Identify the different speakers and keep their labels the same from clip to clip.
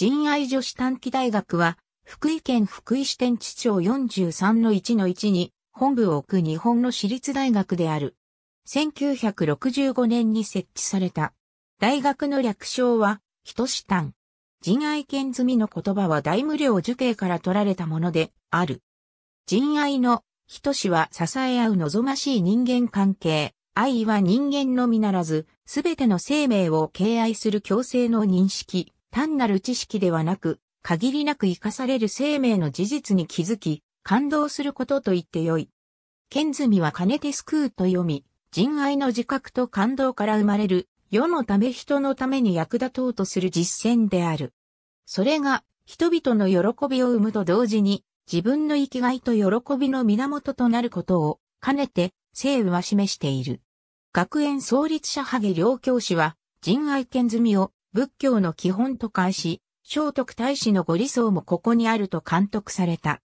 Speaker 1: 仁愛女子短期大学は、福井県福井支店地長43の1の1に本部を置く日本の私立大学である。1965年に設置された。大学の略称は、人士単。人愛犬済みの言葉は大無料受刑から取られたものである。人愛の人士は支え合う望ましい人間関係。愛は人間のみならず、すべての生命を敬愛する共生の認識。単なる知識ではなく、限りなく生かされる生命の事実に気づき、感動することと言ってよい。剣積みは金て救うと読み、人愛の自覚と感動から生まれる、世のため人のために役立とうとする実践である。それが、人々の喜びを生むと同時に、自分の生きがいと喜びの源となることを、兼ねて、聖雨は示している。学園創立者ハゲ両教師は、人愛剣積みを、仏教の基本と開始、聖徳太子のご理想もここにあると監督された。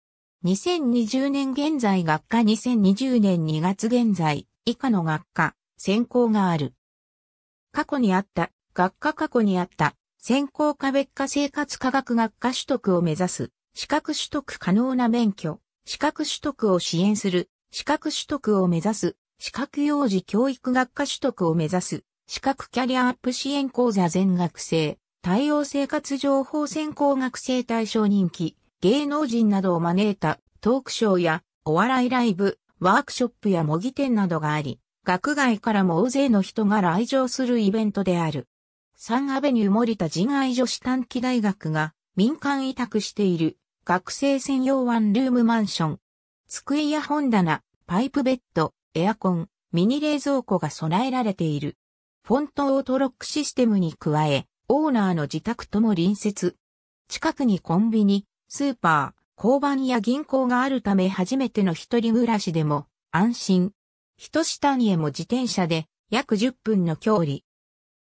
Speaker 1: 2020年現在学科2020年2月現在以下の学科専攻がある。過去にあった学科過去にあった専攻科別科生活科学学科取得を目指す資格取得可能な免許資格取得を支援する資格取得を目指す資格幼児教育学科取得を目指す資格キャリアアップ支援講座全学生、対応生活情報専攻学生対象人気、芸能人などを招いたトークショーやお笑いライブ、ワークショップや模擬店などがあり、学外からも大勢の人が来場するイベントである。3アベニュー森田人愛女子短期大学が民間委託している学生専用ワンルームマンション。机や本棚、パイプベッド、エアコン、ミニ冷蔵庫が備えられている。フォントオートロックシステムに加え、オーナーの自宅とも隣接。近くにコンビニ、スーパー、交番や銀行があるため初めての一人暮らしでも安心。人下にへも自転車で約10分の距離。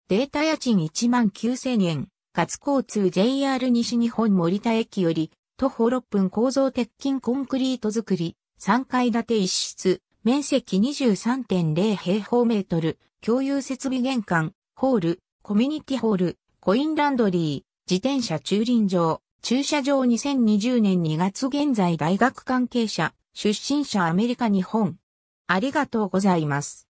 Speaker 1: データ家賃1万9000円。活交通 JR 西日本森田駅より徒歩6分構造鉄筋コンクリート作り。3階建て一室。面積23.0平方メートル。共有設備玄関、ホール、コミュニティホール、コインランドリー、自転車駐輪場、駐車場2020年2月現在大学関係者、出身者アメリカ日本。ありがとうございます。